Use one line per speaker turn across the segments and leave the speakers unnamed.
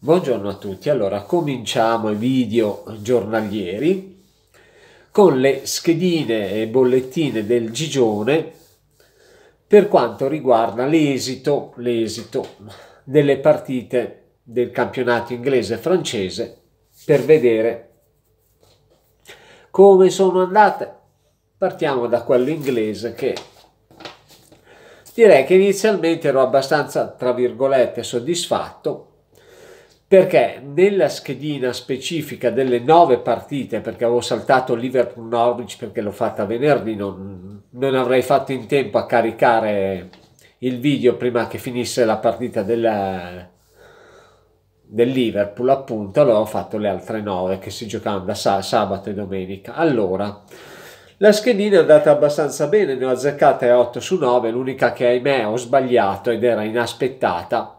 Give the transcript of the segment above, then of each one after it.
Buongiorno a tutti, allora cominciamo i video giornalieri con le schedine e bollettine del Gigione per quanto riguarda l'esito, delle partite del campionato inglese e francese per vedere come sono andate. Partiamo da quello inglese che direi che inizialmente ero abbastanza, tra virgolette, soddisfatto perché nella schedina specifica delle nove partite, perché avevo saltato Liverpool-Norwich perché l'ho fatta venerdì, non, non, avrei fatto in tempo a caricare il video prima che finisse la partita della, del Liverpool, appunto, allora ho fatto le altre nove che si giocavano da sabato e domenica. Allora, la schedina è andata abbastanza bene, ne ho azzeccate 8 su 9, l'unica che ahimè ho sbagliato ed era inaspettata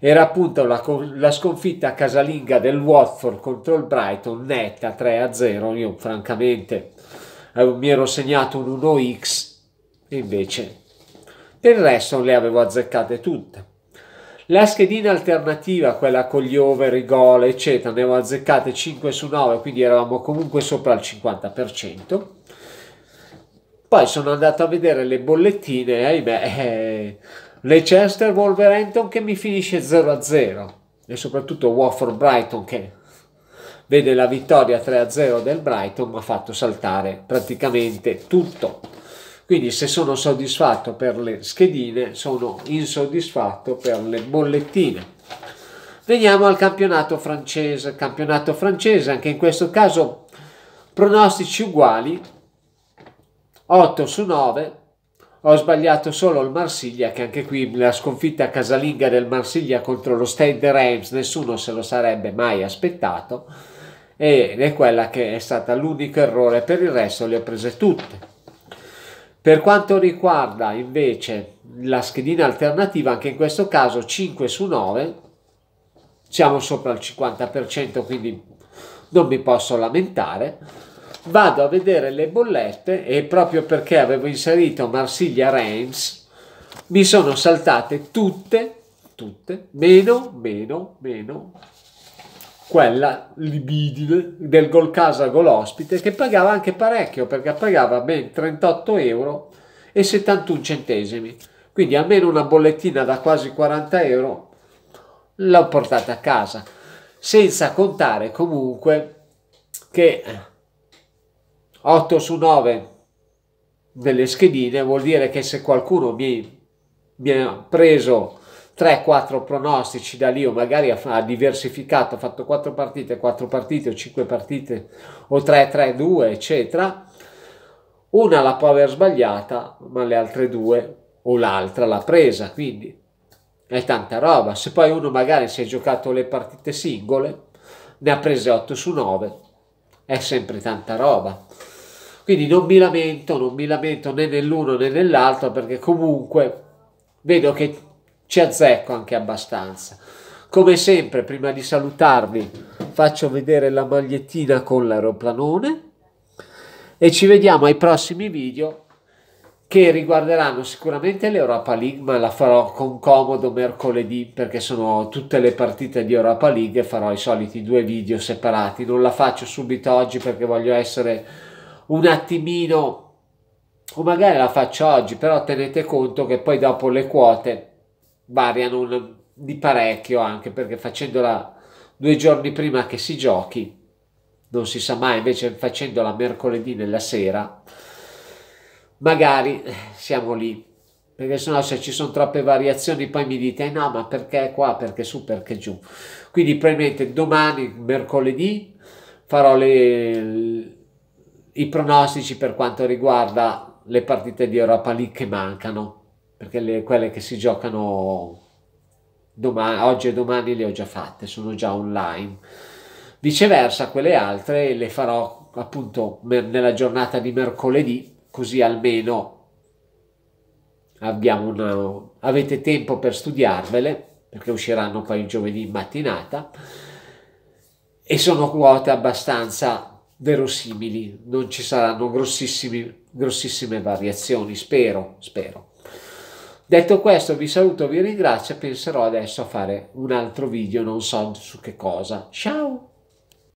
era appunto la, la sconfitta casalinga del Watford contro il Brighton netta 3-0 io francamente eh, mi ero segnato un 1x invece del resto le avevo azzeccate tutte la schedina alternativa, quella con gli over, i gol, eccetera, ne avevo azzeccate 5 su 9, quindi eravamo comunque sopra il 50%. Poi sono andato a vedere le bollettine, ahimè, eh, Leicester Wolverhampton che mi finisce 0-0 e soprattutto Wofford Brighton che vede la vittoria 3-0 del Brighton ma ha fatto saltare praticamente tutto. Quindi se sono soddisfatto per le schedine sono insoddisfatto per le bollettine. Veniamo al campionato francese. Campionato francese anche in questo caso pronostici uguali 8 su 9 ho sbagliato solo il Marsiglia che anche qui la sconfitta casalinga del Marsiglia contro lo Stade Reims nessuno se lo sarebbe mai aspettato ed è quella che è stata l'unico errore per il resto le ho prese tutte per quanto riguarda invece la schedina alternativa anche in questo caso 5 su 9 siamo sopra il 50% quindi non mi posso lamentare vado a vedere le bollette e proprio perché avevo inserito Marsiglia Reims mi sono saltate tutte, tutte, meno, meno, meno quella libidine del gol casa gol ospite che pagava anche parecchio perché pagava ben 38 euro e 71 centesimi quindi almeno una bollettina da quasi 40 euro l'ho portata a casa senza contare comunque che 8 su 9 nelle schedine vuol dire che se qualcuno mi, mi ha preso 3-4 pronostici da lì o magari ha, diversificato, ha fatto 4 partite, 4 partite o 5 partite o 3-3-2 eccetera, una la può aver sbagliata ma le altre due o l'altra l'ha presa quindi è tanta roba. Se poi uno magari si è giocato le partite singole, ne ha prese 8 su 9, è sempre tanta roba. Quindi non mi lamento, non mi lamento né nell'uno né nell'altro perché comunque vedo che ci azzecco anche abbastanza. Come sempre, prima di salutarvi, faccio vedere la magliettina con l'aeroplanone e ci vediamo ai prossimi video che riguarderanno sicuramente l'Europa League, ma la farò con comodo mercoledì perché sono tutte le partite di Europa League e farò i soliti due video separati. Non la faccio subito oggi perché voglio essere un attimino o magari la faccio oggi, però tenete conto che poi dopo le quote variano un, di parecchio anche perché facendola due giorni prima che si giochi non si sa mai, invece facendola mercoledì nella sera magari eh, siamo lì perché sennò se ci sono troppe variazioni poi mi dite eh no ma perché qua, perché su, perché giù quindi probabilmente domani, mercoledì farò le i pronostici per quanto riguarda le partite di Europa League che mancano, perché le, quelle che si giocano domani, oggi e domani le ho già fatte, sono già online. Viceversa, quelle altre le farò appunto nella giornata di mercoledì, così almeno una, avete tempo per studiarvele, perché usciranno poi il giovedì mattinata, e sono quote abbastanza verosimili, non ci saranno grossissime variazioni, spero, spero. Detto questo vi saluto, vi ringrazio, penserò adesso a fare un altro video, non so su che cosa. Ciao!